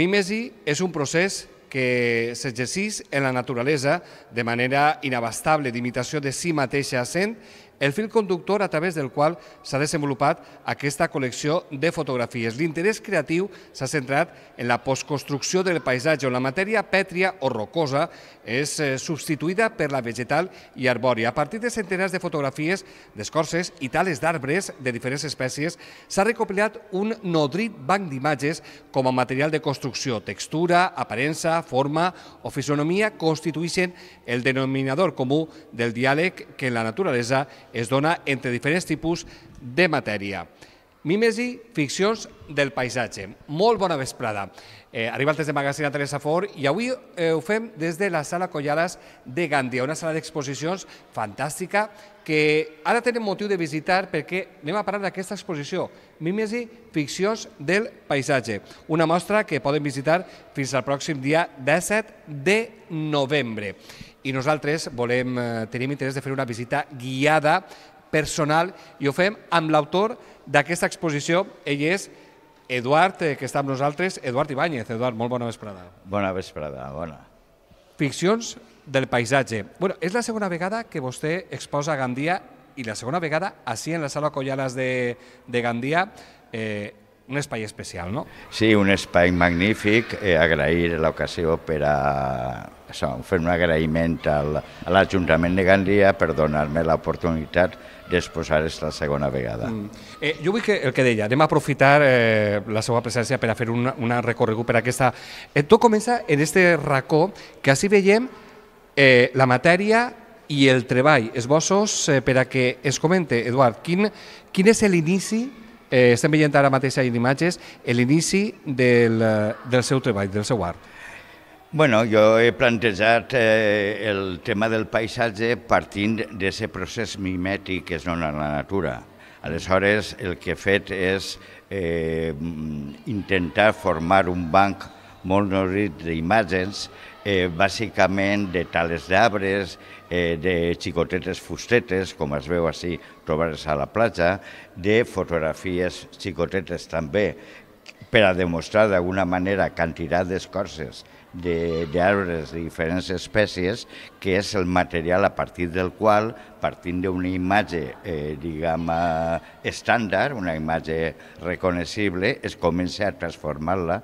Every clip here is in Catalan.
Mímesi és un procés que s'exercís en la naturalesa de manera inabastable d'imitació de si mateixa sent el fil conductor a través del qual s'ha desenvolupat aquesta col·lecció de fotografies. L'interès creatiu s'ha centrat en la postconstrucció del paisatge, on la matèria pètria o rocosa és eh, substituïda per la vegetal i arbòria. A partir de centenars de fotografies d'escorces i tales d'arbres de diferents espècies, s'ha recopilat un nodrit banc d'imatges com a material de construcció. Textura, aparença, forma o fisonomia constitueixen el denominador comú del diàleg que en la naturalesa es dona entre diferents tipus de matèria. Mímesi, ficcions del paisatge. Molt bona vesprada. Eh, arriba el test de magazine a Teresa Ford i avui eh, ho fem des de la sala Collades de Gandia, una sala d'exposicions fantàstica que ara tenen motiu de visitar perquè anem a parlar d'aquesta exposició, Mimesi ficcions del paisatge, una mostra que podem visitar fins al pròxim dia 17 de novembre. I nosaltres volem, eh, tenim interès de fer una visita guiada personal i ho fem amb l'autor d'aquesta exposició. Ell és Eduard, eh, que està amb nosaltres, Eduard Ibáñez. Eduard, molt bona vesprada. Bona vesprada, bona. Ficcions del paisatge. Bueno, és la segona vegada que vostè exposa Gandia i la segona vegada, així en la sala Collalas de, de Gandia, eh, un espai especial, no? Sí, un espai magnífic. Eh, agrair l'ocasió per a fer un agraïment al, a l'Ajuntament de Gandia per donar-me l'oportunitat d'exposar la segona vegada. Mm. Eh, jo vull que el que deia, anem a aprofitar eh, la seva presència per a fer una, una recorregut per aquesta... Eh, tot comença en este racó que així veiem eh, la matèria i el treball, esbossos eh, per a que es comente, Eduard, quin, quin és l'inici Eh, estem veient ara mateix en imatges l'inici del, eh, del seu treball, del seu art. Bueno, jo he plantejat eh, el tema del paisatge partint d'aquest procés mimètic que es dona a la natura. Aleshores, el que he fet és eh, intentar formar un banc molt nodrit d'imatges eh, bàsicament de tales d'arbres, eh, de xicotetes fustetes, com es veu així, trobades a la platja, de fotografies xicotetes també, per a demostrar d'alguna manera quantitat de d'arbres de diferents espècies, que és el material a partir del qual, partint d'una imatge, eh, diguem, eh, estàndard, una imatge reconeixible, es comença a transformar-la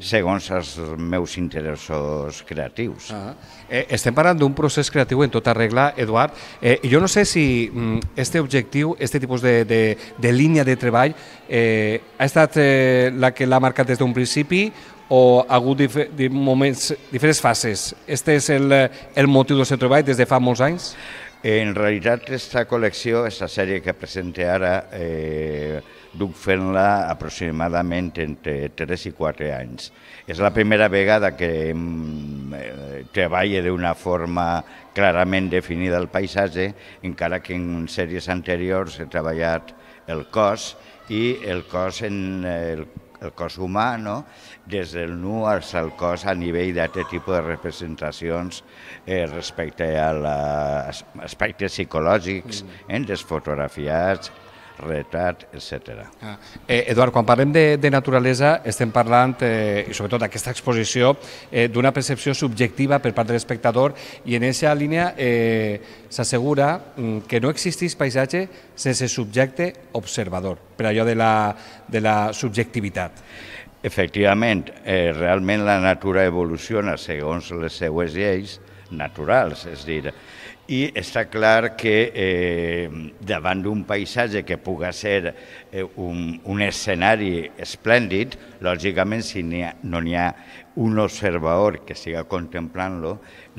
segons els meus interessos creatius. Ah. Eh, estem parlant d'un procés creatiu en tota regla, Eduard. Eh, jo no sé si mm, este objectiu, este tipus de, de, de línia de treball, eh, ha estat eh, la que l'ha marcat des d'un principi o ha hagut dif moments, diferents fases. Este és el, el motiu del seu treball des de fa molts anys? En realitat, aquesta col·lecció, aquesta sèrie que presente ara, eh, duc fent-la aproximadament entre 3 i 4 anys. És la primera vegada que eh, treballa d'una forma clarament definida el paisatge, encara que en sèries anteriors he treballat el cos i el cos en eh, el el cos humà, no? des del nu fins al cos a nivell d'aquest tipus de representacions eh, respecte a la, aspectes psicològics, mm. eh, desfotografiats, retrat, etc. Ah. Eh, Eduard, quan parlem de, de naturalesa estem parlant, eh, i sobretot aquesta exposició, eh, d'una percepció subjectiva per part de l'espectador i en aquesta línia eh, s'assegura mm, que no existeix paisatge sense subjecte observador, per allò de la, de la subjectivitat. Efectivament, eh, realment la natura evoluciona segons les seues lleis naturals, és dir, i està clar que eh, davant d'un paisatge que puga ser eh, un, un escenari esplèndid, lògicament si ha, no n'hi ha un observador que siga contemplant-lo,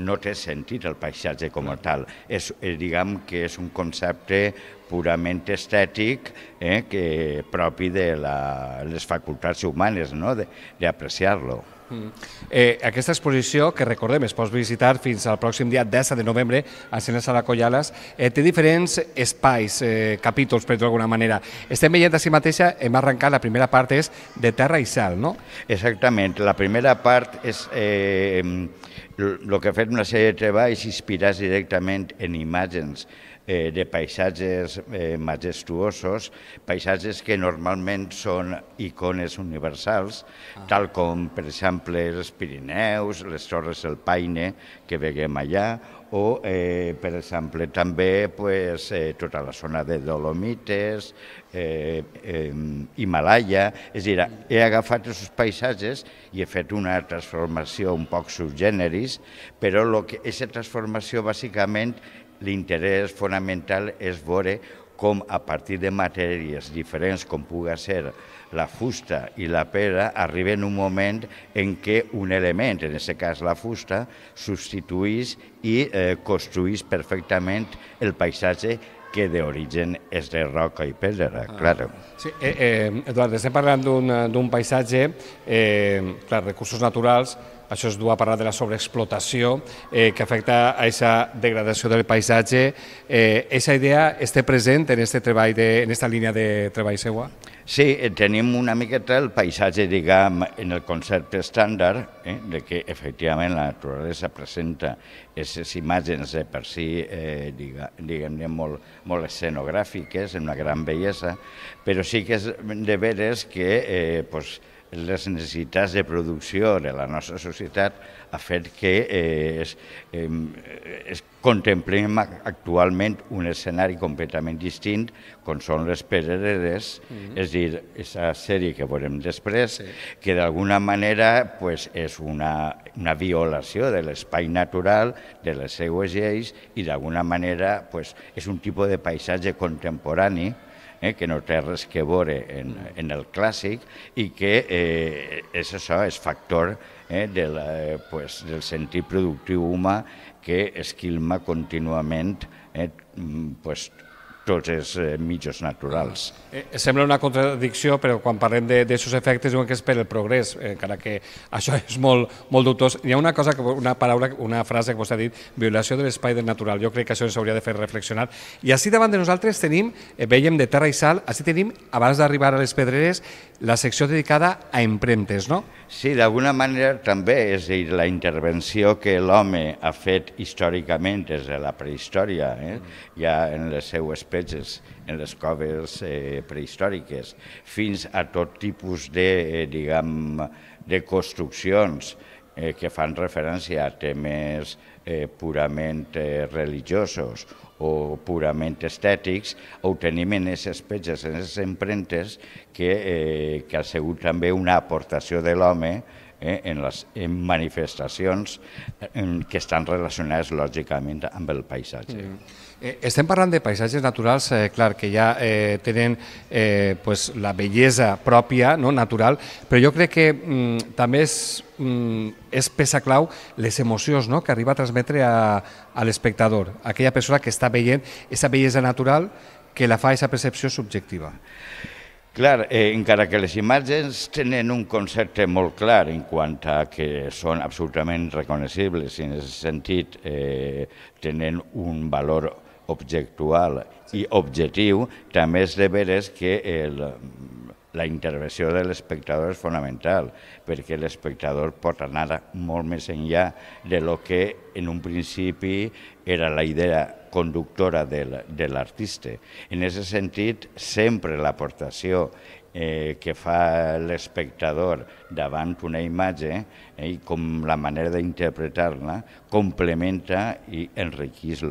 no té sentit el paisatge com a tal. És, eh, diguem que és un concepte purament estètic eh, que propi de la, les facultats humanes no? d'apreciar-lo. Mm. Eh, aquesta exposició, que recordem, es pot visitar fins al pròxim dia 10 de novembre a Cena Sala Collales, eh, té diferents espais, eh, capítols, per dir d'alguna manera. Estem veient a si mateixa, hem arrencat, la primera part és de terra i sal, no? Exactament, la primera part és el eh, que fet una sèrie de treballs inspirats directament en imatges eh, de paisatges eh, majestuosos, paisatges que normalment són icones universals, ah. tal com, per exemple, els Pirineus, les Torres del Paine, que veiem allà, o, eh, per exemple, també pues, eh, tota la zona de Dolomites, eh, eh, Himalaya, és a dir, he agafat aquests paisatges i he fet una transformació un poc subgèneris, però lo que, aquesta transformació bàsicament l'interès fonamental és veure com a partir de matèries diferents com puga ser la fusta i la pedra arriba en un moment en què un element, en aquest cas la fusta, substituís i eh, construís perfectament el paisatge que d'origen és de roca i pedra, ah, clar. Sí, eh, eh, Eduard, estem parlant d'un paisatge, eh, clar, recursos naturals, això es du a parlar de la sobreexplotació eh, que afecta a aquesta degradació del paisatge. Aquesta eh, idea està present en aquest treball, de, en aquesta línia de treball seua? Sí, eh, tenim una miqueta el paisatge, diguem, en el concepte estàndard, eh, de que efectivament la naturalesa presenta aquestes imatges de per si, eh, diguem-ne, molt, molt escenogràfiques, en una gran bellesa, però sí que és de veres que eh, pues, doncs, les necessitats de producció de la nostra societat ha fet que eh, es, es contemplem actualment un escenari completament distint, com són les perereres, mm -hmm. és a dir, aquesta sèrie que veurem després, sí. que d'alguna manera pues, és una, una violació de l'espai natural, de les seues lleis, i d'alguna manera pues, és un tipus de paisatge contemporani eh, que no té res que veure en, en el clàssic i que eh, és això, és factor eh, de la, pues, del sentit productiu humà que esquilma contínuament eh, mm, pues, tots els eh, mitjos naturals. Eh, eh, sembla una contradicció, però quan parlem d'aquests efectes diuen que és per el progrés, encara que això és molt, molt dubtós. Hi ha una cosa, que, una paraula, una frase que vostè ha dit, violació de l'espai del natural. Jo crec que això ens hauria de fer reflexionar. I així davant de nosaltres tenim, veiem de terra i sal, així tenim, abans d'arribar a les pedreres, la secció dedicada a empremtes, no? Sí, d'alguna manera també, és a dir, la intervenció que l'home ha fet històricament des de la prehistòria, eh? Mm. ja en les seues petges, en les coves eh, prehistòriques, fins a tot tipus de, eh, diguem, de construccions, eh, eh, que fan referència a temes eh, purament eh, religiosos o purament estètics, ho tenim en aquestes petges, en aquestes empremtes, que, eh, que ha sigut també una aportació de l'home eh, en les en manifestacions eh, que estan relacionades lògicament amb el paisatge. Mm. Eh, estem parlant de paisatges naturals, eh, clar, que ja eh, tenen eh, pues, la bellesa pròpia, no, natural, però jo crec que mm, també és, mm, és peça clau les emocions no, que arriba a transmetre a, a l'espectador, aquella persona que està veient aquesta bellesa natural que la fa aquesta percepció subjectiva. Clar, eh, encara que les imatges tenen un concepte molt clar en quant a que són absolutament reconeixibles i en aquest sentit eh, tenen un valor objectual i objectiu, també és de veres que el, la intervenció de l'espectador és fonamental, perquè l'espectador pot anar molt més enllà de lo que en un principi era la idea conductora de l'artista. En aquest sentit, sempre l'aportació eh, que fa l'espectador davant una imatge eh, i com la manera d'interpretar-la complementa i enriqueix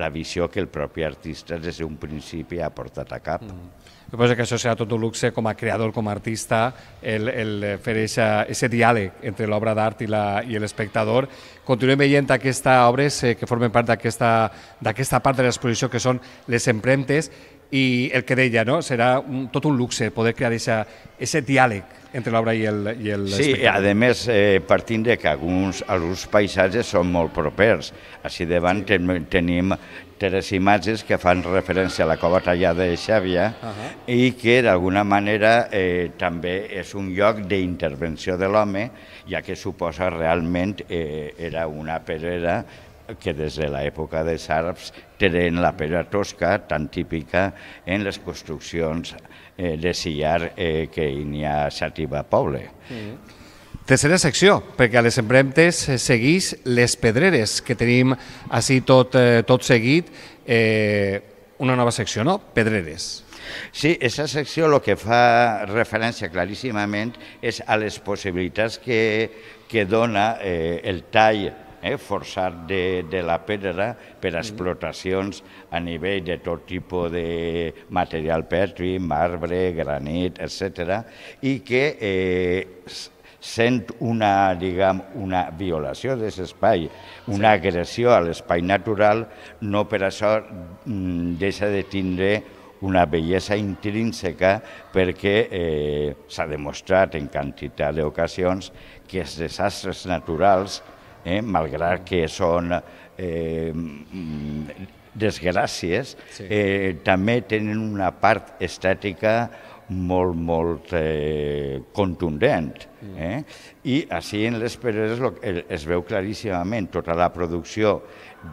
la visió que el propi artista des d'un principi ha portat a cap. Mm. Suposo que això serà tot un luxe com a creador, com a artista, el, el eh, fer aquest diàleg entre l'obra d'art i, la, i l'espectador. Continuem veient aquestes obres eh, que formen part d'aquesta part de l'exposició, que són les empremtes, i el que deia, no? serà un, tot un luxe poder crear aquest diàleg entre l'obra i el, i el Sí, a més, eh, partint de que alguns, alguns paisatges són molt propers. Així davant ten, tenim tres imatges que fan referència a la cova tallada de Xàbia uh -huh. i que d'alguna manera eh, també és un lloc d'intervenció de l'home, ja que suposa realment eh, era una pedrera que des de l'època dels àrabs tenen la pedra tosca tan típica en les construccions eh, de sillar eh, que n'hi ha a Sativa Poble. Mm. Tercera secció, perquè a les empremtes eh, seguís les pedreres que tenim així tot, eh, tot seguit, eh, una nova secció, no? Pedreres. Sí, aquesta secció el que fa referència claríssimament és a les possibilitats que, que dona eh, el tall eh, forçat de, de la pedra per a mhm. explotacions a nivell de tot tipus de material petri, marbre, granit, etc. i que eh, sent una, diguem, una violació de l'espai, una agressió a l'espai natural, no per això mm, deixa de tindre una bellesa intrínseca perquè eh, s'ha demostrat en quantitat d'ocasions que els desastres naturals eh? malgrat que són eh, desgràcies, sí. eh, també tenen una part estètica molt, molt eh, contundent. Mm. Eh? I així en les pedreres es veu claríssimament tota la producció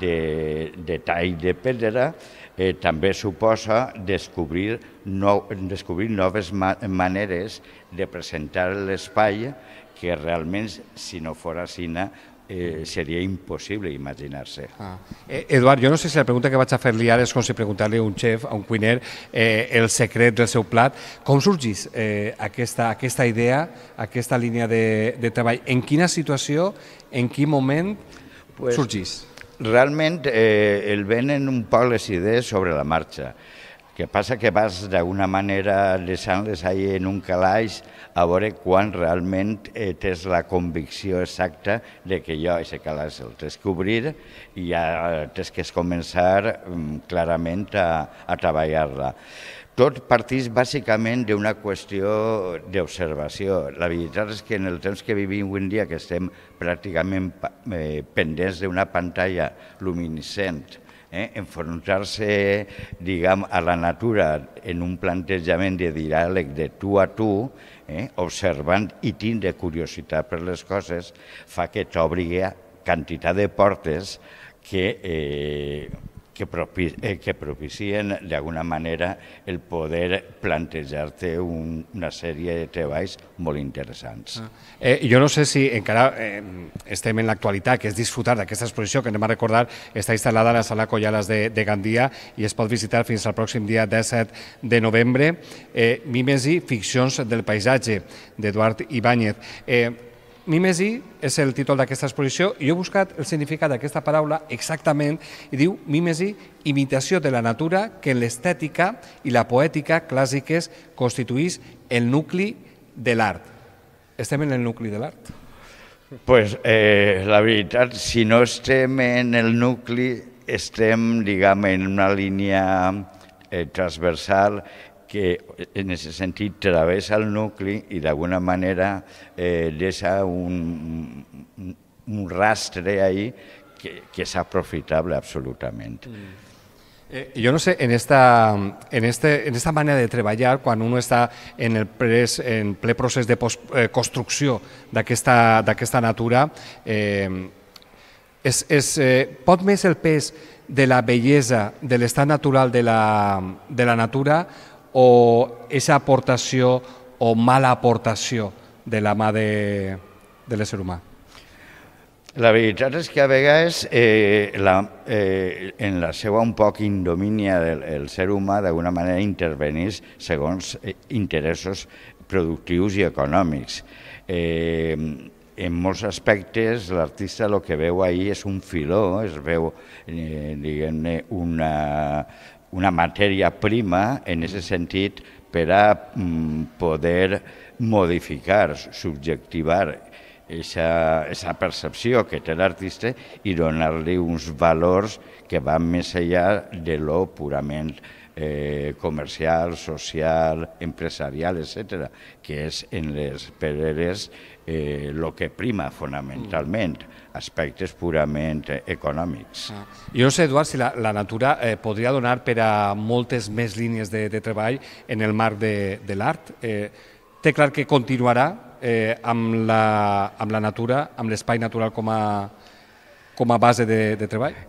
de, de tall de pedra eh, també suposa descobrir, no, descobrir noves ma maneres de presentar l'espai que realment, si no fora Sina, eh, seria impossible imaginar-se. Ah. Eh, Eduard, jo no sé si la pregunta que vaig a fer-li ara és com si preguntar-li a un xef, a un cuiner, eh, el secret del seu plat. Com sorgís eh, aquesta, aquesta idea, aquesta línia de, de treball? En quina situació, en quin moment pues, sorgís? Realment eh, el venen un poc les idees sobre la marxa que passa que vas d'alguna manera deixant-les ahir en un calaix a veure quan realment eh, tens la convicció exacta de que jo aquest calaix el tens que obrir i ja eh, tens que començar mm, clarament a, a treballar-la. Tot partís bàsicament d'una qüestió d'observació. La veritat és que en el temps que vivim avui en dia, que estem pràcticament eh, pendents d'una pantalla luminescent, eh? enfrontar-se diguem, a la natura en un plantejament de diàleg de tu a tu, eh? observant i tindre curiositat per les coses, fa que t'obrigui quantitat de portes que eh, que, propi, eh, que propicien d'alguna manera el poder plantejar-te un, una sèrie de treballs molt interessants. Ah. Eh, jo no sé si encara eh, estem en l'actualitat, que és disfrutar d'aquesta exposició, que anem a recordar, està instal·lada a la sala Collales de, de Gandia i es pot visitar fins al pròxim dia 17 de novembre. Eh, Mimes i ficcions del paisatge, d'Eduard Ibáñez. Eh, Mimesi és el títol d'aquesta exposició i jo he buscat el significat d'aquesta paraula exactament i diu mimesi, imitació de la natura que en l'estètica i la poètica clàssiques constituís el nucli de l'art. Estem en el nucli de l'art? pues, eh, la veritat, si no estem en el nucli, estem, diguem, en una línia eh, transversal que eh, en aquest sentit travessa el nucli i d'alguna manera eh, deixa un, un, un rastre ahí que, que es aprofitable absolutamente. Mm. Eh, yo no sé, en esta, en, este, en esta manera de treballar, quan un està en el pres, en ple procés de post, eh, construcció d'aquesta natura, eh, es, es, eh, pot més el pes de la bellesa de l'estat natural de la, de la natura o esa aportació o mala aportació de la mà de, de l'ésser humà? La veritat és que a vegades eh, la, eh, en la seva un poc indomínia del el ser humà d'alguna manera intervenís segons eh, interessos productius i econòmics. Eh, en molts aspectes l'artista el que veu ahir és un filó, es veu eh, diguem-ne una una matèria prima en aquest sentit per a mm, poder modificar, subjectivar aquesta percepció que té l'artista i donar-li uns valors que van més enllà de lo purament eh, comercial, social, empresarial, etc., que és en les pedreres eh, que prima fonamentalment, mm. aspectes purament eh, econòmics. Ah. Jo sé, Eduard, si la, la natura eh, podria donar per a moltes més línies de, de treball en el marc de, de l'art. Eh, té clar que continuarà eh, amb, la, amb la natura, amb l'espai natural com a, com a base de, de treball?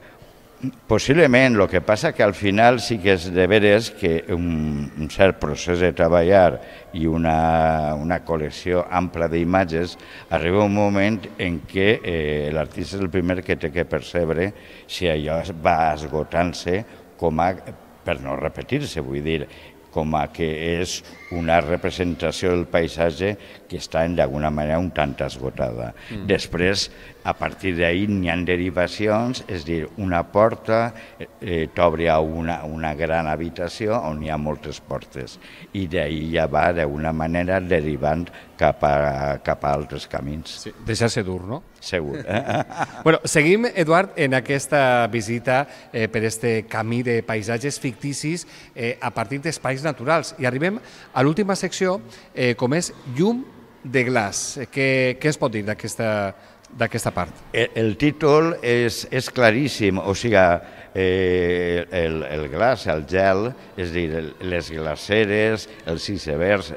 Possiblement, el que passa que al final sí que és de veres que un, un cert procés de treballar i una, una col·lecció ampla d'imatges arriba un moment en què eh, l'artista és el primer que té que percebre si allò va esgotant-se com a, per no repetir-se, vull dir, com a que és una representació del paisatge que està en d'alguna manera un tant esgotada. Mm. Després a partir d'ahí n'hi han derivacions, és dir, una porta eh, eh, t'obre a una, una gran habitació on hi ha moltes portes i d'ahí ja va d'una manera derivant cap a, cap a altres camins. Sí, Deixar-se dur, no? Segur. bueno, seguim, Eduard, en aquesta visita eh, per este camí de paisatges ficticis eh, a partir d'espais naturals i arribem a l'última secció, eh, com és Llum de glaç. Eh, què, què es pot dir d'aquesta d'aquesta part? El, el títol és, és claríssim, o sigui, eh, el, el glaç, el gel, és dir, les glaceres, els icebergs,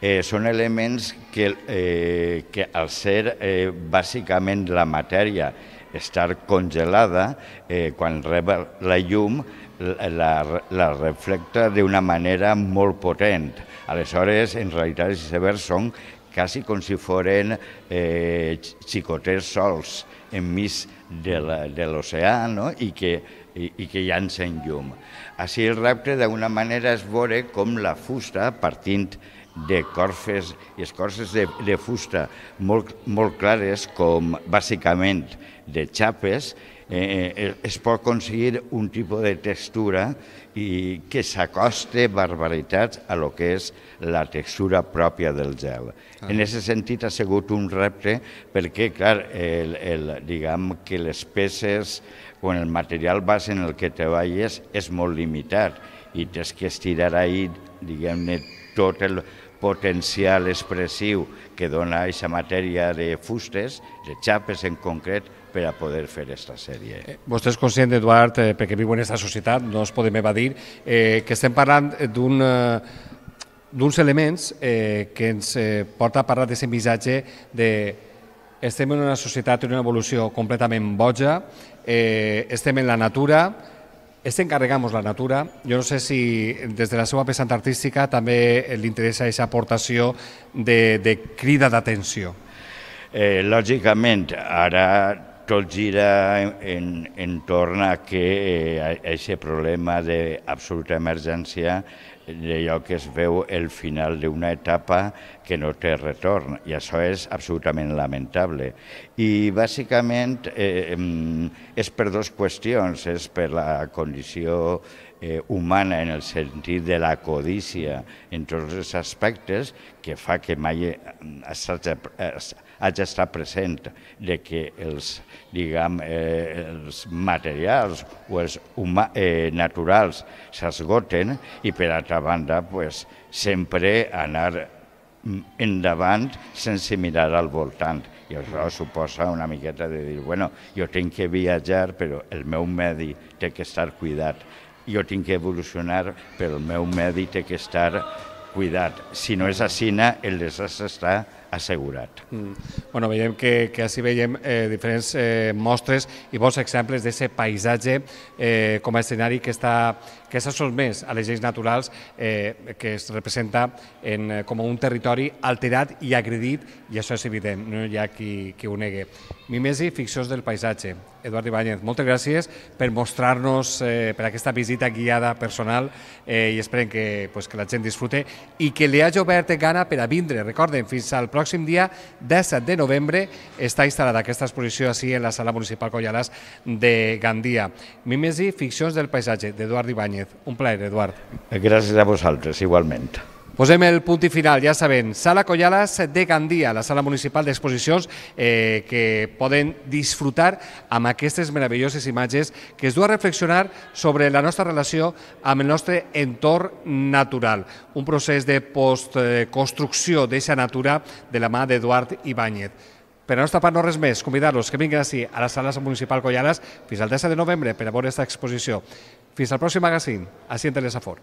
eh, són elements que, eh, que al ser eh, bàsicament la matèria estar congelada, eh, quan rep la llum la, la reflecta d'una manera molt potent. Aleshores, en realitat, els icebergs són quasi com si foren eh, xicoters sols enmig de l'oceà no? I, que, i, i que llancen llum. Així el repte d'una manera es veure com la fusta, partint de corfes i escorces de, de fusta molt, molt clares, com bàsicament de xapes, Eh, eh, eh, es pot aconseguir un tipus de textura i que s'acoste barbaritats a lo que és la textura pròpia del gel. Ah. En aquest sentit ha sigut un repte perquè, clar, el, el, diguem que les peces o el material base en el que treballes és molt limitat i tens que estirar ahí, diguem-ne, tot el potencial expressiu que dona aquesta matèria de fustes, de xapes en concret, per a poder fer aquesta sèrie. Eh, vostè és conscient, Eduard, eh, perquè viu en aquesta societat, no es podem evadir, eh, que estem parlant eh, d'un eh, d'uns elements eh, que ens eh, porta a parlar d'aquest missatge de estem en una societat en una evolució completament boja, eh, estem en la natura, estem carregant la natura. Jo no sé si des de la seva vessant artística també li interessa aquesta aportació de, de crida d'atenció. Eh, lògicament, ara tot gira en, en, torn a que eh, aquest problema d'absoluta emergència d'allò que es veu el final d'una etapa que no té retorn, i això és absolutament lamentable. I bàsicament eh, mm, és per dues qüestions, és per la condició eh, humana en el sentit de la codícia en tots els aspectes que fa que mai eh, s'hagi haig d'estar present de que els, diguem, eh, els materials o els huma, eh, naturals s'esgoten i per altra banda pues, sempre anar mm, endavant sense mirar al voltant. I això suposa una miqueta de dir, bueno, jo tinc que viatjar, però el meu medi té que estar cuidat. Jo tinc que evolucionar, però el meu medi té que estar cuidat. Si no és així, el desastre està assegurat. Mm. Bueno, veiem que, que així veiem eh, diferents eh, mostres i bons exemples d'aquest paisatge eh, com a escenari que està, que s'ha sotmès a les lleis naturals eh, que es representa en, eh, com un territori alterat i agredit, i això és evident, no hi ha qui, qui ho negue. Mimesi, ficcions del paisatge. Eduard Ibáñez, moltes gràcies per mostrar-nos, eh, per aquesta visita guiada personal eh, i esperem que, pues, que la gent disfrute i que li hagi obert gana per a vindre. Recorden, fins al pròxim dia 17 de novembre està instal·lada aquesta exposició així en la sala municipal Collalàs de Gandia. Mimesi, ficcions del paisatge, d'Eduard Ibáñez. Ibáñez. Un plaer, Eduard. Gràcies a vosaltres, igualment. Posem el punt i final, ja sabem, Sala Collales de Gandia, la sala municipal d'exposicions eh, que poden disfrutar amb aquestes meravelloses imatges que es du a reflexionar sobre la nostra relació amb el nostre entorn natural. Un procés de postconstrucció d'aquesta natura de la mà d'Eduard Ibáñez. Per a nostra part, no res més. Convidar-los que vinguin així a la sala municipal Collanes fins al 10 de novembre per a veure aquesta exposició. Fins al pròxim magazín, així en Telesafor.